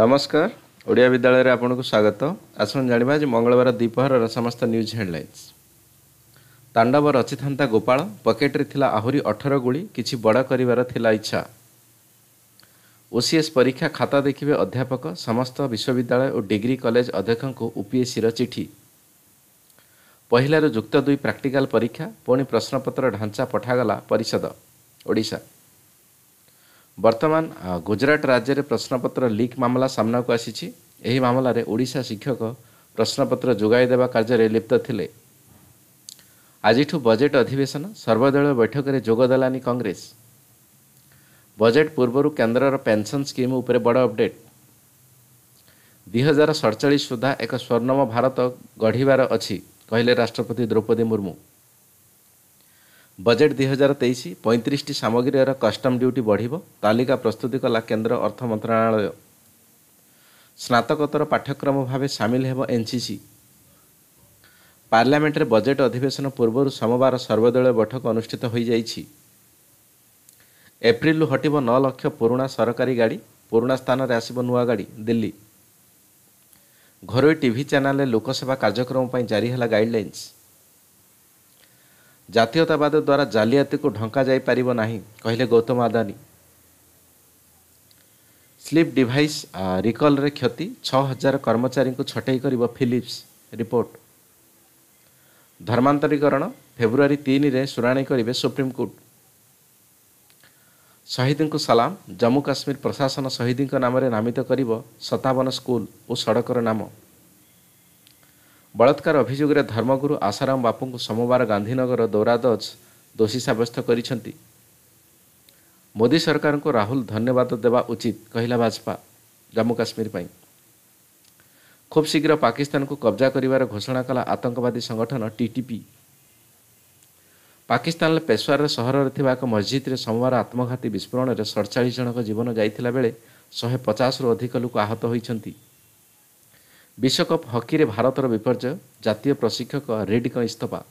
ନମସ୍କାର ଓଡ଼ିଆ ବିଦ୍ୟାଳୟରେ ଆପଣଙ୍କୁ ସ୍ୱାଗତ ଆସନ୍ତୁ ଜାଣିବା ଯେ ମଙ୍ଗଳବାର ଦ୍ୱିପହରର ସମସ୍ତ ନ୍ୟୁଜ୍ ହେଡ଼ଲାଇନ୍ସ ତାଣ୍ଡବ ରଚିଥାନ୍ତା ଗୋପାଳ ପକେଟ୍ରେ ଥିଲା ଆହୁରି ଅଠର ଗୁଳି କିଛି ବଡ଼ କରିବାର ଥିଲା ଇଚ୍ଛା ଓସିଏସ୍ ପରୀକ୍ଷା ଖାତା ଦେଖିବେ ଅଧ୍ୟାପକ ସମସ୍ତ ବିଶ୍ୱବିଦ୍ୟାଳୟ ଓ ଡିଗ୍ରୀ କଲେଜ ଅଧ୍ୟକ୍ଷଙ୍କୁ ଓପିଏସ୍ସିର ଚିଠି ପହିଲାରୁ ଯୁକ୍ତ ଦୁଇ ପ୍ରାକ୍ଟିକାଲ୍ ପରୀକ୍ଷା ପୁଣି ପ୍ରଶ୍ନପତ୍ର ଢାଞ୍ଚା ପଠାଗଲା ପରିଷଦ ଓଡ଼ିଶା ବର୍ତ୍ତମାନ ଗୁଜୁରାଟ ରାଜ୍ୟରେ ପ୍ରଶ୍ନପତ୍ର ଲିକ୍ ମାମଲା ସାମ୍ନାକୁ ଆସିଛି ଏହି ମାମଲାରେ ଓଡ଼ିଶା ଶିକ୍ଷକ ପ୍ରଶ୍ନପତ୍ର ଯୋଗାଇ ଦେବା କାର୍ଯ୍ୟରେ ଲିପ୍ତ ଥିଲେ ଆଜିଠୁ ବଜେଟ୍ ଅଧିବେଶନ ସର୍ବଦଳୀୟ ବୈଠକରେ ଯୋଗ ଦେଲାନି କଂଗ୍ରେସ ବଜେଟ୍ ପୂର୍ବରୁ କେନ୍ଦ୍ରର ପେନ୍ସନ୍ ସ୍କିମ୍ ଉପରେ ବଡ଼ ଅପଡେଟ୍ ଦୁଇ ହଜାର ସଡ଼ଚାଳିଶ ସୁଦ୍ଧା ଏକ ସ୍ୱର୍ଣ୍ଣମ ଭାରତ ଗଢ଼ିବାର ଅଛି କହିଲେ ରାଷ୍ଟ୍ରପତି ଦ୍ରୌପଦୀ ମୁର୍ମୁ ବଜେଟ୍ ଦୁଇ ହଜାର ତେଇଶ ପଇଁତିରିଶଟି ସାମଗ୍ରୀର କଷ୍ଟମ୍ ଡ୍ୟୁଟି ବଢ଼ିବ ତାଲିକା ପ୍ରସ୍ତୁତି କଲା କେନ୍ଦ୍ର ଅର୍ଥ ମନ୍ତ୍ରଣାଳୟ ସ୍ନାତକୋତ୍ତର ପାଠ୍ୟକ୍ରମ ଭାବେ ସାମିଲ ହେବ ଏନ୍ସିସି ପାର୍ଲାମେଣ୍ଟରେ ବଜେଟ୍ ଅଧିବେଶନ ପୂର୍ବରୁ ସୋମବାର ସର୍ବଦଳୀୟ ବୈଠକ ଅନୁଷ୍ଠିତ ହୋଇଯାଇଛି ଏପ୍ରିଲରୁ ହଟିବ ନଅ ଲକ୍ଷ ପୁରୁଣା ସରକାରୀ ଗାଡ଼ି ପୁରୁଣା ସ୍ଥାନରେ ଆସିବ ନୂଆ ଗାଡ଼ି ଦିଲ୍ଲୀ ଘରୋଇ ଟିଭି ଚ୍ୟାନେଲରେ ଲୋକସେବା କାର୍ଯ୍ୟକ୍ରମ ପାଇଁ ଜାରି ହେଲା ଗାଇଡ଼ଲାଇନ୍ସ ଜାତୀୟତାବାଦ ଦ୍ୱାରା ଜାଲିଆତିକୁ ଢଙ୍କା ଯାଇପାରିବ ନାହିଁ କହିଲେ ଗୌତମ ଆଦାନୀ ସ୍ଲିପ୍ ଡିଭାଇସ୍ ରିକଲ୍ରେ କ୍ଷତି ଛଅ ହଜାର କର୍ମଚାରୀଙ୍କୁ ଛଟେଇ କରିବ ଫିଲିପ୍ସ ରିପୋର୍ଟ ଧର୍ମାନ୍ତରୀକରଣ ଫେବୃଆରୀ ତିନିରେ ଶୁଣାଣି କରିବେ ସୁପ୍ରିମକୋର୍ଟ ଶହୀଦଙ୍କୁ ସଲାମ ଜମ୍ମୁ କାଶ୍ମୀର ପ୍ରଶାସନ ଶହୀଦଙ୍କ ନାମରେ ନାମିତ କରିବ ସତାବନ ସ୍କୁଲ ଓ ସଡ଼କର ନାମ ବଳାତ୍କାର ଅଭିଯୋଗରେ ଧର୍ମଗୁରୁ ଆଶାରାମ ବାପୁଙ୍କୁ ସୋମବାର ଗାନ୍ଧୀନଗର ଦୌରାଦଜ ଦୋଷୀ ସାବ୍ୟସ୍ତ କରିଛନ୍ତି ମୋଦି ସରକାରଙ୍କୁ ରାହୁଲ ଧନ୍ୟବାଦ ଦେବା ଉଚିତ କହିଲା ଭାଜପା ଜାମ୍ମୁ କାଶ୍ମୀର ପାଇଁ ଖୁବ୍ ଶୀଘ୍ର ପାକିସ୍ତାନକୁ କବ୍ଜା କରିବାର ଘୋଷଣା କଲା ଆତଙ୍କବାଦୀ ସଂଗଠନ ଟିଟିପି ପାକିସ୍ତାନର ପେଶୱାରରେ ସହରରେ ଥିବା ଏକ ମସ୍ଜିଦ୍ରେ ସୋମବାର ଆତ୍ମଘାତୀ ବିସ୍ଫୋରଣରେ ସଡ଼ଚାଳିଶ ଜଣଙ୍କ ଜୀବନ ଯାଇଥିଲା ବେଳେ ଶହେ ପଚାଶରୁ ଅଧିକ ଲୋକ ଆହତ ହୋଇଛନ୍ତି ବିଶ୍ୱକପ୍ ହକିରେ ଭାରତର ବିପର୍ଯ୍ୟୟ ଜାତୀୟ ପ୍ରଶିକ୍ଷକ ରେଡ୍ଡିଙ୍କ ଇସ୍ତଫା